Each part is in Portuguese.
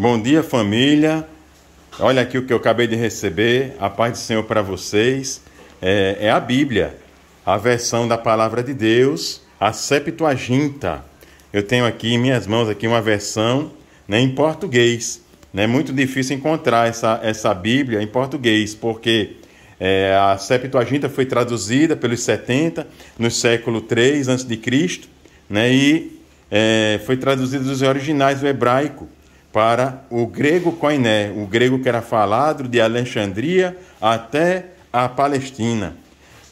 Bom dia, família. Olha aqui o que eu acabei de receber. A paz do Senhor para vocês. É, é, a Bíblia, a versão da palavra de Deus, a Septuaginta. Eu tenho aqui em minhas mãos aqui uma versão né, em português. É né? muito difícil encontrar essa, essa Bíblia em português, porque é, a Septuaginta foi traduzida pelos 70, no século 3 a.C., né, e é, foi traduzida dos originais do hebraico para o grego koiné, o grego que era falado de Alexandria até a Palestina.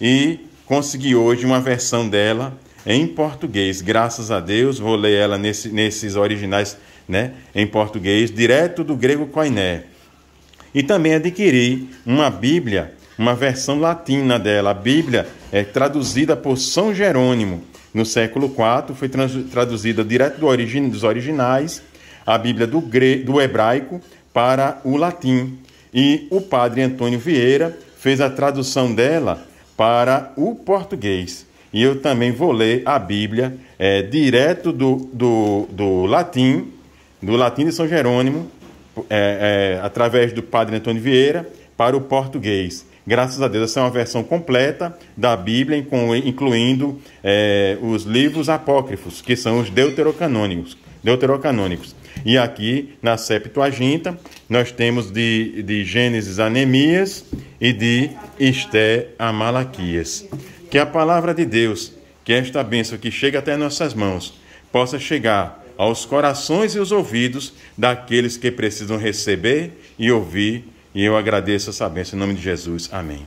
E consegui hoje uma versão dela em português. Graças a Deus, vou ler ela nesse, nesses originais né, em português, direto do grego koiné. E também adquiri uma Bíblia, uma versão latina dela. A Bíblia é traduzida por São Jerônimo no século IV, foi traduzida direto do dos originais a Bíblia do, gre... do hebraico para o latim e o padre Antônio Vieira fez a tradução dela para o português. E eu também vou ler a Bíblia é, direto do, do, do latim, do latim de São Jerônimo, é, é, através do padre Antônio Vieira, para o português. Graças a Deus, essa é uma versão completa da Bíblia, incluindo é, os livros apócrifos, que são os deuterocanônicos deuterocanônicos. E aqui, na Septuaginta, nós temos de, de Gênesis a Neemias e de Esté a Malaquias. Que a palavra de Deus, que esta bênção que chega até nossas mãos, possa chegar aos corações e os ouvidos daqueles que precisam receber e ouvir. E eu agradeço essa bênção em nome de Jesus. Amém.